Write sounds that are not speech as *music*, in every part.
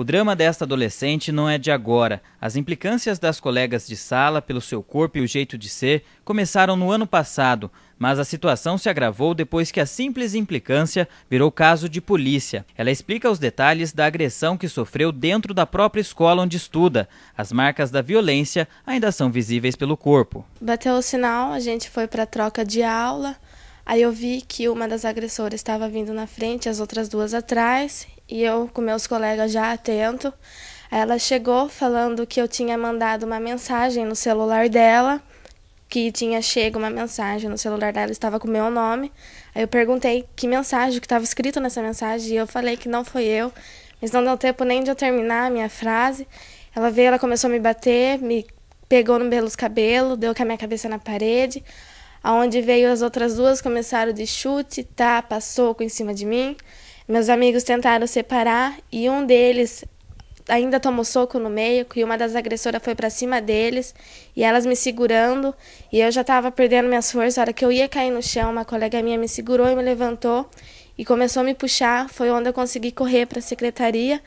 O drama desta adolescente não é de agora. As implicâncias das colegas de sala pelo seu corpo e o jeito de ser começaram no ano passado, mas a situação se agravou depois que a simples implicância virou caso de polícia. Ela explica os detalhes da agressão que sofreu dentro da própria escola onde estuda. As marcas da violência ainda são visíveis pelo corpo. Bateu o sinal, a gente foi para troca de aula. Aí eu vi que uma das agressoras estava vindo na frente, as outras duas atrás, e eu com meus colegas já atento. Ela chegou falando que eu tinha mandado uma mensagem no celular dela, que tinha chego uma mensagem no celular dela, estava com o meu nome. Aí eu perguntei que mensagem, que estava escrito nessa mensagem, e eu falei que não foi eu, mas não deu tempo nem de eu terminar a minha frase. Ela veio, ela começou a me bater, me pegou no pelos cabelo deu com a minha cabeça na parede. Aonde veio as outras duas, começaram de chute, tapa, tá, soco em cima de mim. Meus amigos tentaram separar e um deles ainda tomou soco no meio e uma das agressoras foi para cima deles e elas me segurando e eu já estava perdendo minhas forças. A hora que eu ia cair no chão, uma colega minha me segurou e me levantou e começou a me puxar. Foi onde eu consegui correr para a secretaria,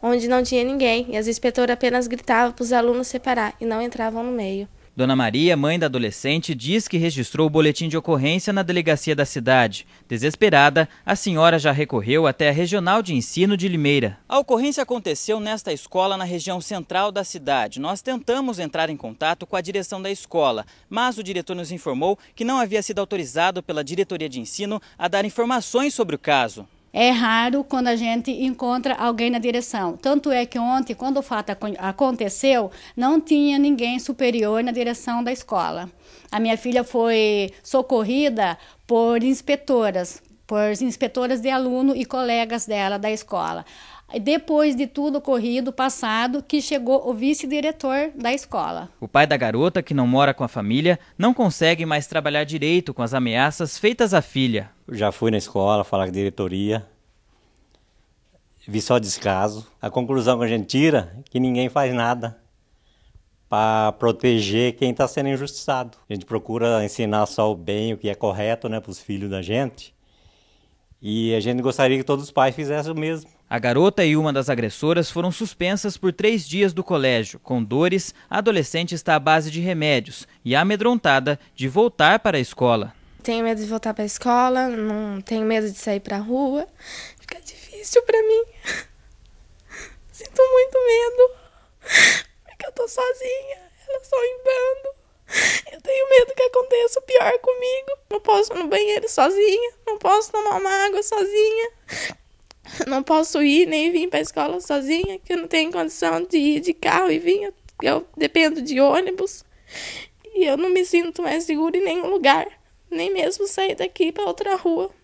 onde não tinha ninguém e as inspetoras apenas gritavam para os alunos separar e não entravam no meio. Dona Maria, mãe da adolescente, diz que registrou o boletim de ocorrência na delegacia da cidade. Desesperada, a senhora já recorreu até a Regional de Ensino de Limeira. A ocorrência aconteceu nesta escola na região central da cidade. Nós tentamos entrar em contato com a direção da escola, mas o diretor nos informou que não havia sido autorizado pela diretoria de ensino a dar informações sobre o caso é raro quando a gente encontra alguém na direção. Tanto é que ontem, quando o fato aconteceu, não tinha ninguém superior na direção da escola. A minha filha foi socorrida por inspetoras, por inspetoras de aluno e colegas dela da escola depois de tudo ocorrido, passado, que chegou o vice-diretor da escola. O pai da garota, que não mora com a família, não consegue mais trabalhar direito com as ameaças feitas à filha. Já fui na escola falar com a diretoria, vi só descaso. A conclusão que a gente tira é que ninguém faz nada para proteger quem está sendo injustiçado. A gente procura ensinar só o bem, o que é correto né, para os filhos da gente. E a gente gostaria que todos os pais fizessem o mesmo. A garota e uma das agressoras foram suspensas por três dias do colégio. Com dores, a adolescente está à base de remédios e amedrontada de voltar para a escola. Tenho medo de voltar para a escola, não tenho medo de sair para a rua. Fica difícil para mim. *laughs* Sinto muito medo, porque é eu tô sozinha, elas estão em bando. Eu tenho medo que aconteça o pior comigo. Não posso ir no banheiro sozinha, não posso tomar uma água sozinha. *laughs* não posso ir nem vir para a escola sozinha, que eu não tenho condição de ir de carro e vir, eu dependo de ônibus. E eu não me sinto mais segura em nenhum lugar, nem mesmo sair daqui para outra rua.